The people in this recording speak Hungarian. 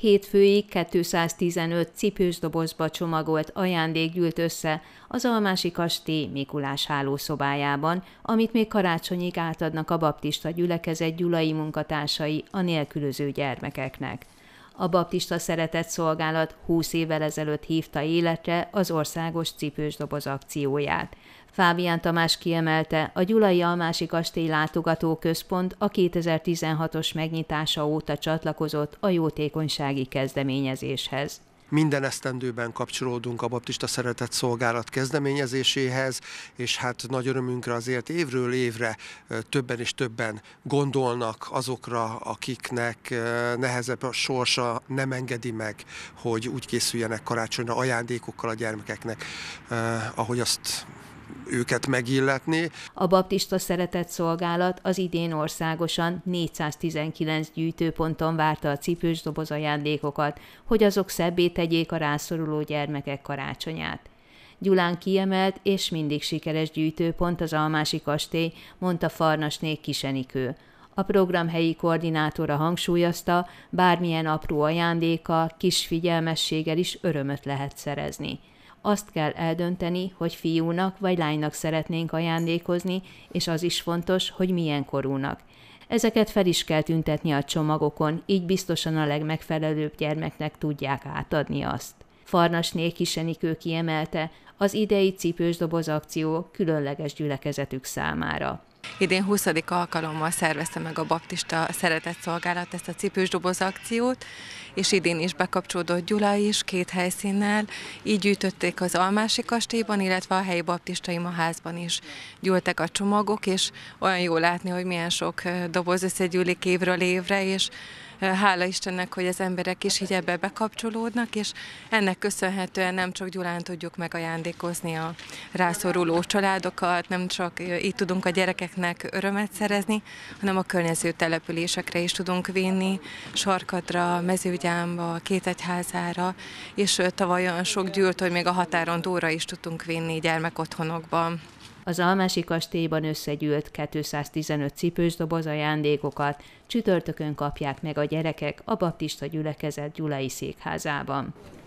Hétfőig 215 cipős dobozba csomagolt ajándék gyűlt össze az Almási Kastély Mikulás hálószobájában, amit még karácsonyig átadnak a baptista gyülekezet gyulai munkatársai a nélkülöző gyermekeknek a baptista szeretett szolgálat 20 évvel ezelőtt hívta életre az országos cipősdoboz akcióját. Fábián Tamás kiemelte, a Gyulai Almási Kastély Látogató Központ a 2016-os megnyitása óta csatlakozott a jótékonysági kezdeményezéshez. Minden esztendőben kapcsolódunk a Baptista Szeretett Szolgálat kezdeményezéséhez, és hát nagy örömünkre azért évről évre többen és többen gondolnak azokra, akiknek nehezebb a sorsa nem engedi meg, hogy úgy készüljenek karácsonyra ajándékokkal a gyermekeknek, ahogy azt őket megilletni. A baptista szeretett szolgálat az idén országosan 419 gyűjtőponton várta a cipős doboz ajándékokat, hogy azok szebbé tegyék a rászoruló gyermekek karácsonyát. Gyulán kiemelt és mindig sikeres gyűjtőpont az Almási kastély, mondta Farnasné Kisenikő. A program helyi koordinátora hangsúlyozta, bármilyen apró ajándéka, kis figyelmességgel is örömöt lehet szerezni azt kell eldönteni, hogy fiúnak vagy lánynak szeretnénk ajándékozni, és az is fontos, hogy milyen korúnak. Ezeket fel is kell tüntetni a csomagokon, így biztosan a legmegfelelőbb gyermeknek tudják átadni azt. Farnasné Kisenikő kiemelte az idei cipős doboz akció különleges gyülekezetük számára. Idén 20. alkalommal szervezte meg a Baptista Szeretett Szolgálat ezt a cipősdoboz akciót, és idén is bekapcsolódott Gyula is két helyszínnel, így gyűjtötték az Almási kastélyban, illetve a helyi baptista imaházban is gyűltek a csomagok, és olyan jó látni, hogy milyen sok doboz összegyűlik évről évre, és hála Istennek, hogy az emberek is így ebbe bekapcsolódnak, és ennek köszönhetően nem csak Gyulán tudjuk megajándékozni a rászoruló családokat, nem csak itt tudunk a gyerekeknek örömet szerezni, hanem a környező településekre is tudunk vinni, Sarkadra, Mezőgyámba, Kétegyházára, és tavaly olyan sok gyűlt, hogy még a határon túlra is tudtunk vinni gyermekotthonokban az Almási kastélyban összegyűlt 215 cipős doboz ajándékokat csütörtökön kapják meg a gyerekek a baptista gyülekezet Gyulai székházában.